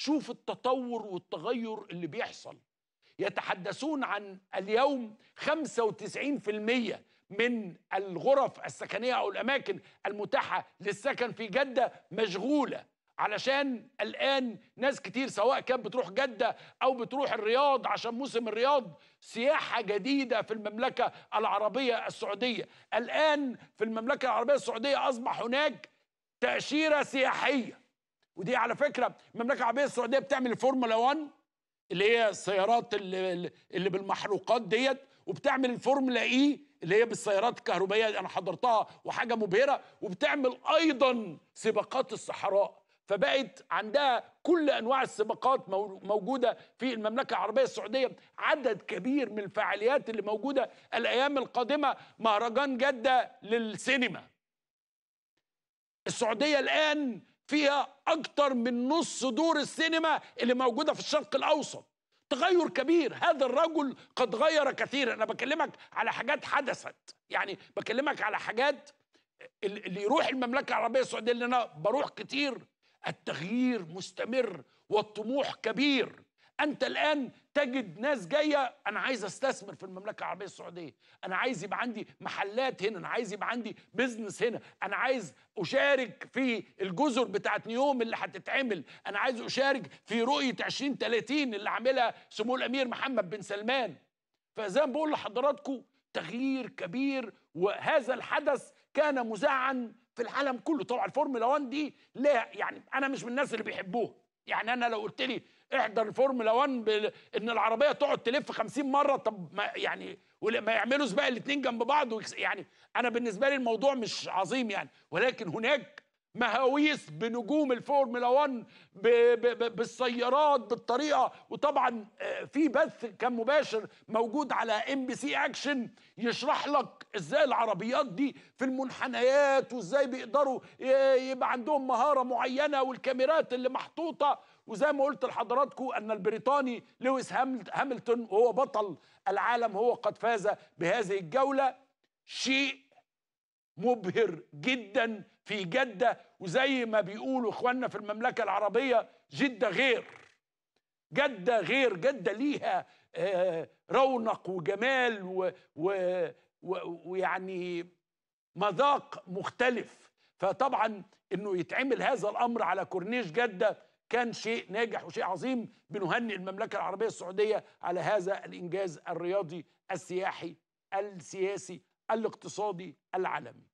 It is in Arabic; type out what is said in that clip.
شوف التطور والتغير اللي بيحصل يتحدثون عن اليوم 95% من الغرف السكنية أو الأماكن المتاحة للسكن في جدة مشغولة علشان الآن ناس كتير سواء كانت بتروح جدة أو بتروح الرياض عشان موسم الرياض سياحة جديدة في المملكة العربية السعودية الآن في المملكة العربية السعودية أصبح هناك تأشيرة سياحية ودي على فكره المملكه العربيه السعوديه بتعمل الفورمولا 1 اللي هي السيارات اللي, اللي بالمحروقات ديت وبتعمل الفورمولا اي اللي هي بالسيارات الكهربائيه انا حضرتها وحاجه مبهره وبتعمل ايضا سباقات الصحراء فبقت عندها كل انواع السباقات موجوده في المملكه العربيه السعوديه عدد كبير من الفعاليات اللي موجوده الايام القادمه مهرجان جده للسينما السعوديه الان فيها أكتر من نص دور السينما اللي موجودة في الشرق الأوسط تغير كبير هذا الرجل قد غير كثيرا أنا بكلمك على حاجات حدثت يعني بكلمك على حاجات اللي يروح المملكة العربية السعودية اللي أنا بروح كتير التغيير مستمر والطموح كبير انت الان تجد ناس جايه انا عايز استثمر في المملكه العربيه السعوديه انا عايز يبقى عندي محلات هنا انا عايز يبقى عندي بزنس هنا انا عايز اشارك في الجزر بتاعه نيوم اللي هتتعمل انا عايز اشارك في رؤيه 2030 اللي عاملها سمو الامير محمد بن سلمان فزي ما بقول لحضراتكم تغيير كبير وهذا الحدث كان مذاعا في العالم كله طبعا الفورمولا 1 دي لا يعني انا مش من الناس اللي بيحبوها يعني انا لو قلت لي احضر الفورمولا 1 بل... ان العربيه تقعد تلف 50 مره طب ما يعني ما يعملوا سباق الاثنين جنب بعض ويكس... يعني انا بالنسبه لي الموضوع مش عظيم يعني ولكن هناك مهاويس بنجوم الفورمولا 1 بالسيارات بالطريقه وطبعا آه، في بث كان مباشر موجود على ام بي سي اكشن يشرح لك ازاي العربيات دي في المنحنيات وازاي بيقدروا يبقى عندهم مهاره معينه والكاميرات اللي محطوطه وزي ما قلت لحضراتكم ان البريطاني لويس هاملتون وهو بطل العالم هو قد فاز بهذه الجوله شيء مبهر جدا في جدة وزي ما بيقولوا إخواننا في المملكة العربية جدة غير جدة غير جدة ليها آه، رونق وجمال ويعني مذاق مختلف فطبعا انه يتعمل هذا الامر على كورنيش جده كان شيء ناجح وشيء عظيم بنهنئ المملكه العربيه السعوديه على هذا الانجاز الرياضي السياحي السياسي الاقتصادي العالمي